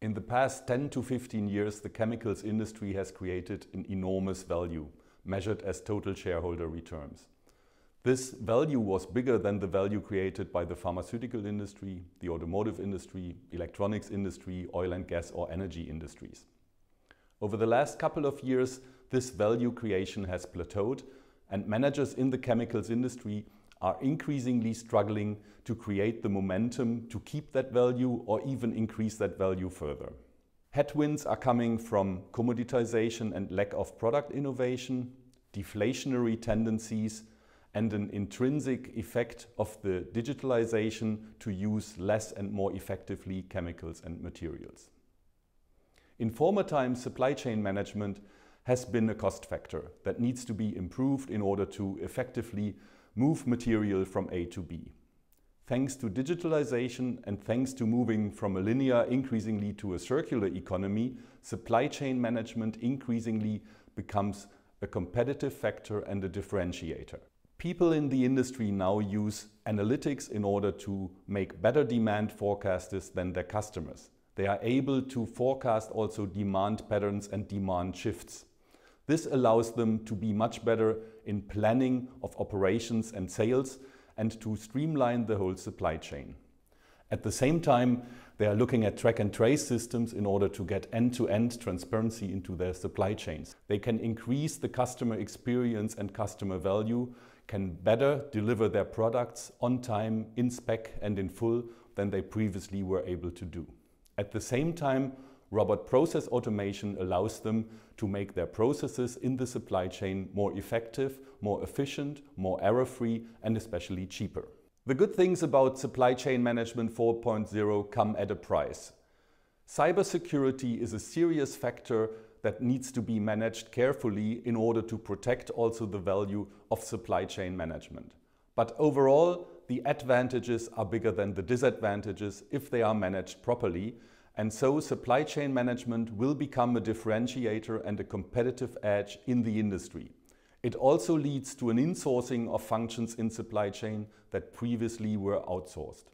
In the past 10 to 15 years, the chemicals industry has created an enormous value, measured as total shareholder returns. This value was bigger than the value created by the pharmaceutical industry, the automotive industry, electronics industry, oil and gas or energy industries. Over the last couple of years, this value creation has plateaued and managers in the chemicals industry are increasingly struggling to create the momentum to keep that value or even increase that value further. Headwinds are coming from commoditization and lack of product innovation, deflationary tendencies, and an intrinsic effect of the digitalization to use less and more effectively chemicals and materials. In former times, supply chain management has been a cost factor that needs to be improved in order to effectively move material from A to B. Thanks to digitalization and thanks to moving from a linear increasingly to a circular economy, supply chain management increasingly becomes a competitive factor and a differentiator. People in the industry now use analytics in order to make better demand forecasters than their customers. They are able to forecast also demand patterns and demand shifts. This allows them to be much better in planning of operations and sales and to streamline the whole supply chain. At the same time, they are looking at track and trace systems in order to get end to end transparency into their supply chains. They can increase the customer experience and customer value, can better deliver their products on time, in spec, and in full than they previously were able to do. At the same time, robot process automation allows them to make their processes in the supply chain more effective, more efficient, more error-free and especially cheaper. The good things about Supply Chain Management 4.0 come at a price. Cybersecurity is a serious factor that needs to be managed carefully in order to protect also the value of supply chain management. But overall, the advantages are bigger than the disadvantages if they are managed properly and so supply chain management will become a differentiator and a competitive edge in the industry. It also leads to an insourcing of functions in supply chain that previously were outsourced.